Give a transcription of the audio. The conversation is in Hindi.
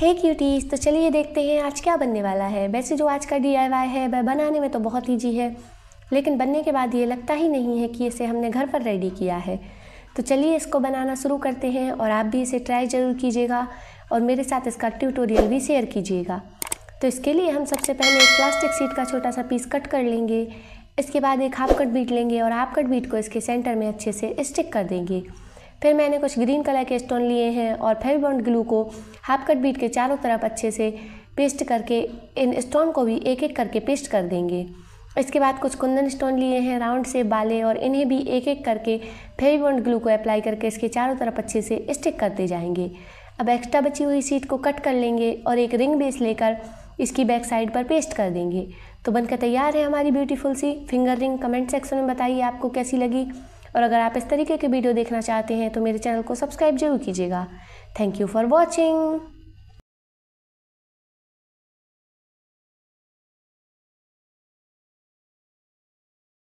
हे क्यूटीज तो चलिए देखते हैं आज क्या बनने वाला है वैसे जो आज का डी है वह बनाने में तो बहुत ईजी है लेकिन बनने के बाद ये लगता ही नहीं है कि इसे हमने घर पर रेडी किया है तो चलिए इसको बनाना शुरू करते हैं और आप भी इसे ट्राई ज़रूर कीजिएगा और मेरे साथ इसका ट्यूटोरियल भी शेयर कीजिएगा तो इसके लिए हम सबसे पहले एक प्लास्टिक सीट का छोटा सा पीस कट कर लेंगे इसके बाद एक हाफ कट बीट लेंगे और हाफ कट बीट को इसके सेंटर में अच्छे से स्टिक कर देंगे फिर मैंने कुछ ग्रीन कलर के स्टोन लिए हैं और फेविबॉन्ड ग्लू को हाफ कट बीट के चारों तरफ अच्छे से पेस्ट करके इन स्टोन को भी एक एक करके पेस्ट कर देंगे इसके बाद कुछ कुंदन स्टोन लिए हैं राउंड से बाले और इन्हें भी एक एक करके फेविबॉन्ड ग्लू को अप्लाई करके इसके चारों तरफ अच्छे से स्टिक करते जाएंगे अब एक्स्ट्रा बची हुई सीट को कट कर लेंगे और एक रिंग बेस लेकर इसकी बैक साइड पर पेस्ट कर देंगे तो बनकर तैयार है हमारी ब्यूटीफुल सी फिंगर रिंग कमेंट सेक्शन में बताइए आपको कैसी लगी और अगर आप इस तरीके के वीडियो देखना चाहते हैं तो मेरे चैनल को सब्सक्राइब जरूर कीजिएगा थैंक यू फॉर वॉचिंग